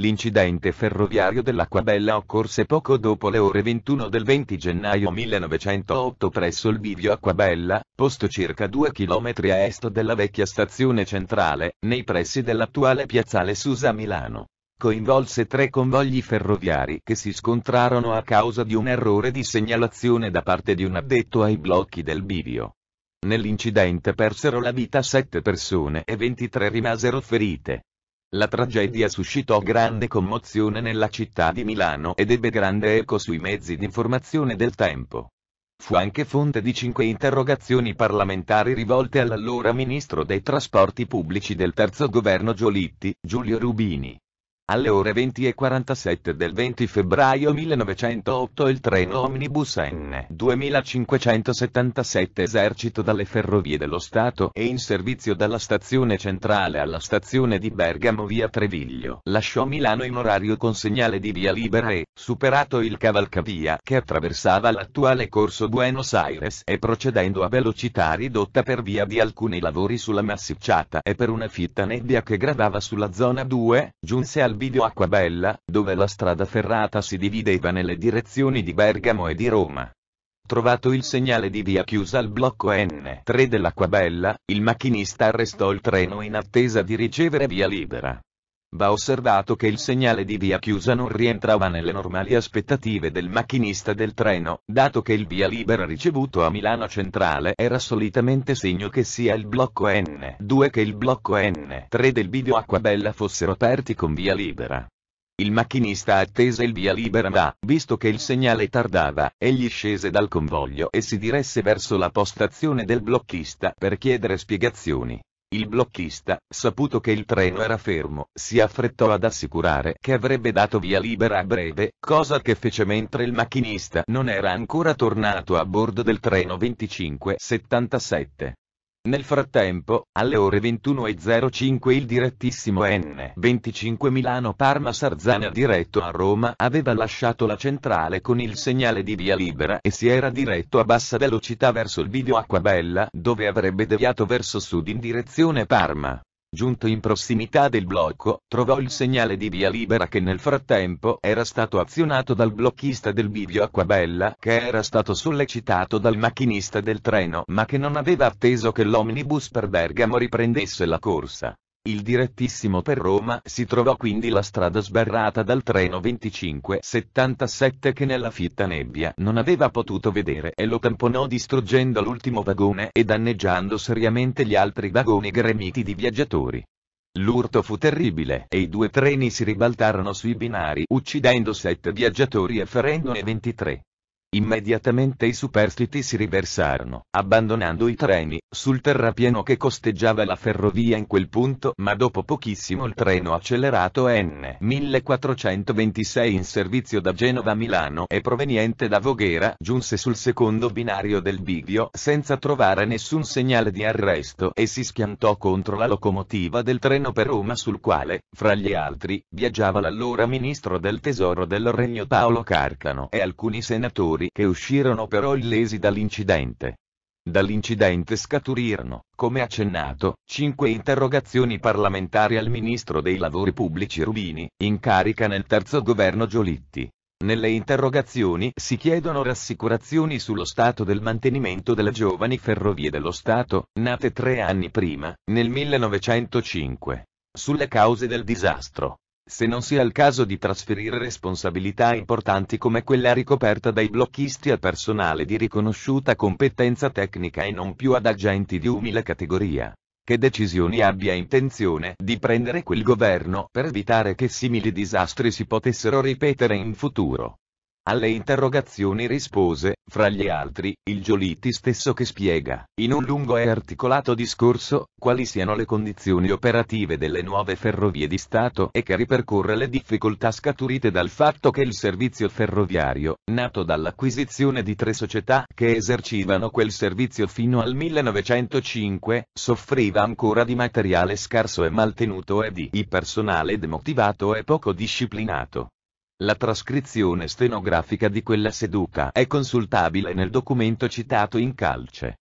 L'incidente ferroviario dell'Acquabella occorse poco dopo le ore 21 del 20 gennaio 1908 presso il bivio Acquabella, posto circa 2 km a est della vecchia stazione centrale, nei pressi dell'attuale piazzale Susa Milano. Coinvolse tre convogli ferroviari che si scontrarono a causa di un errore di segnalazione da parte di un addetto ai blocchi del bivio. Nell'incidente persero la vita sette persone e 23 rimasero ferite. La tragedia suscitò grande commozione nella città di Milano ed ebbe grande eco sui mezzi di informazione del tempo. Fu anche fonte di cinque interrogazioni parlamentari rivolte all'allora ministro dei trasporti pubblici del terzo governo Giolitti, Giulio Rubini. Alle ore 20 e 47 del 20 febbraio 1908 il treno Omnibus N 2577 esercito dalle ferrovie dello Stato e in servizio dalla stazione centrale alla stazione di Bergamo via Treviglio lasciò Milano in orario con segnale di via libera e, superato il cavalcavia che attraversava l'attuale corso Buenos Aires e procedendo a velocità ridotta per via di alcuni lavori sulla massicciata e per una fitta nebbia che gravava sulla zona 2, giunse al video Acquabella, dove la strada ferrata si divideva nelle direzioni di Bergamo e di Roma. Trovato il segnale di via chiusa al blocco N3 dell'Acquabella, il macchinista arrestò il treno in attesa di ricevere via libera. Va osservato che il segnale di via chiusa non rientrava nelle normali aspettative del macchinista del treno, dato che il via libera ricevuto a Milano Centrale era solitamente segno che sia il blocco N2 che il blocco N3 del video Acquabella fossero aperti con via libera. Il macchinista attese il via libera ma, visto che il segnale tardava, egli scese dal convoglio e si diresse verso la postazione del blocchista per chiedere spiegazioni. Il blocchista, saputo che il treno era fermo, si affrettò ad assicurare che avrebbe dato via libera a breve, cosa che fece mentre il macchinista non era ancora tornato a bordo del treno 2577. Nel frattempo, alle ore 21.05 il direttissimo N25 Milano Parma Sarzana diretto a Roma aveva lasciato la centrale con il segnale di via libera e si era diretto a bassa velocità verso il video Acquabella dove avrebbe deviato verso sud in direzione Parma. Giunto in prossimità del blocco, trovò il segnale di via libera che nel frattempo era stato azionato dal blocchista del bivio Acquabella, che era stato sollecitato dal macchinista del treno, ma che non aveva atteso che l'omnibus per Bergamo riprendesse la corsa. Il direttissimo per Roma si trovò quindi la strada sbarrata dal treno 2577 che nella fitta nebbia non aveva potuto vedere e lo tamponò distruggendo l'ultimo vagone e danneggiando seriamente gli altri vagoni gremiti di viaggiatori. L'urto fu terribile e i due treni si ribaltarono sui binari uccidendo sette viaggiatori e ferendone 23. Immediatamente i superstiti si riversarono, abbandonando i treni, sul terrapieno che costeggiava la ferrovia in quel punto, ma dopo pochissimo il treno accelerato N1426 in servizio da Genova a Milano e proveniente da Voghera giunse sul secondo binario del Bivio senza trovare nessun segnale di arresto e si schiantò contro la locomotiva del treno per Roma sul quale, fra gli altri, viaggiava l'allora ministro del tesoro del regno Paolo Carcano e alcuni senatori lavoratori che uscirono però illesi dall'incidente. Dall'incidente scaturirono, come accennato, cinque interrogazioni parlamentari al ministro dei lavori pubblici Rubini, in carica nel terzo governo Giolitti. Nelle interrogazioni si chiedono rassicurazioni sullo stato del mantenimento delle giovani ferrovie dello Stato, nate tre anni prima, nel 1905. Sulle cause del disastro, se non sia il caso di trasferire responsabilità importanti come quella ricoperta dai blocchisti al personale di riconosciuta competenza tecnica e non più ad agenti di umile categoria. Che decisioni abbia intenzione di prendere quel governo per evitare che simili disastri si potessero ripetere in futuro. Alle interrogazioni rispose, fra gli altri, il Giolitti stesso che spiega, in un lungo e articolato discorso, quali siano le condizioni operative delle nuove ferrovie di Stato e che ripercorre le difficoltà scaturite dal fatto che il servizio ferroviario, nato dall'acquisizione di tre società che esercivano quel servizio fino al 1905, soffriva ancora di materiale scarso e maltenuto e di personale demotivato e poco disciplinato. La trascrizione stenografica di quella seduta è consultabile nel documento citato in calce.